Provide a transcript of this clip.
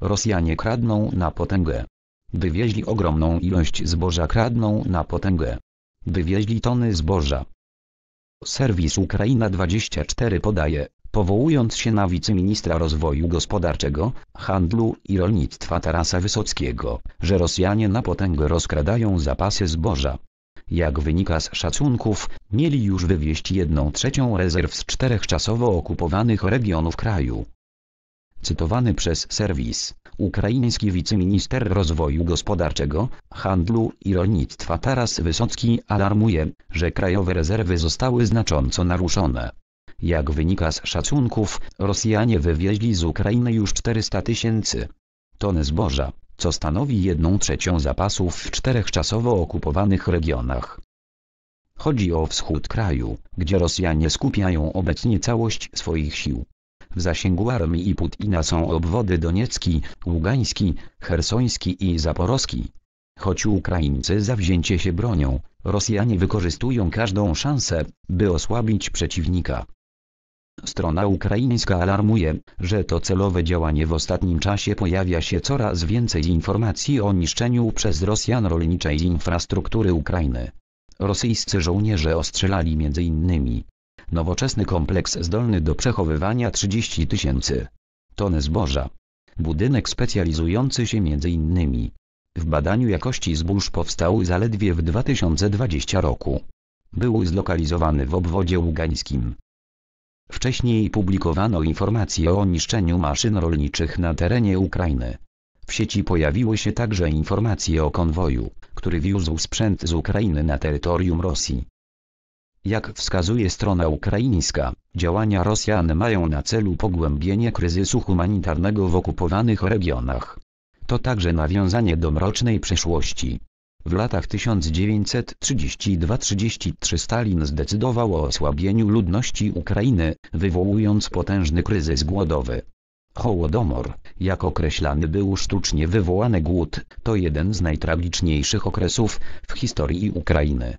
Rosjanie kradną na potęgę. Wywieźli ogromną ilość zboża kradną na potęgę. Wywieźli tony zboża. Serwis Ukraina 24 podaje, powołując się na wiceministra rozwoju gospodarczego, handlu i rolnictwa Tarasa Wysockiego, że Rosjanie na potęgę rozkradają zapasy zboża. Jak wynika z szacunków, mieli już wywieźć jedną trzecią rezerw z czterech czasowo okupowanych regionów kraju cytowany przez serwis, ukraiński wiceminister rozwoju gospodarczego, handlu i rolnictwa Taras Wysocki alarmuje, że krajowe rezerwy zostały znacząco naruszone. Jak wynika z szacunków, Rosjanie wywieźli z Ukrainy już 400 tysięcy ton zboża, co stanowi jedną trzecią zapasów w czterech czasowo okupowanych regionach. Chodzi o wschód kraju, gdzie Rosjanie skupiają obecnie całość swoich sił. W zasięgu armii Putina są obwody Doniecki, Ługański, Hersoński i Zaporowski. Choć Ukraińcy zawzięcie się bronią, Rosjanie wykorzystują każdą szansę, by osłabić przeciwnika. Strona ukraińska alarmuje, że to celowe działanie w ostatnim czasie pojawia się coraz więcej informacji o niszczeniu przez Rosjan rolniczej infrastruktury Ukrainy. Rosyjscy żołnierze ostrzelali m.in. Nowoczesny kompleks zdolny do przechowywania 30 tysięcy ton zboża. Budynek specjalizujący się m.in. w badaniu jakości zbóż powstał zaledwie w 2020 roku. Był zlokalizowany w obwodzie ługańskim. Wcześniej publikowano informacje o niszczeniu maszyn rolniczych na terenie Ukrainy. W sieci pojawiły się także informacje o konwoju, który wiózł sprzęt z Ukrainy na terytorium Rosji. Jak wskazuje strona ukraińska, działania Rosjan mają na celu pogłębienie kryzysu humanitarnego w okupowanych regionach. To także nawiązanie do mrocznej przeszłości. W latach 1932-33 Stalin zdecydował o osłabieniu ludności Ukrainy, wywołując potężny kryzys głodowy. Hołodomor, jak określany był sztucznie wywołany głód, to jeden z najtragiczniejszych okresów w historii Ukrainy.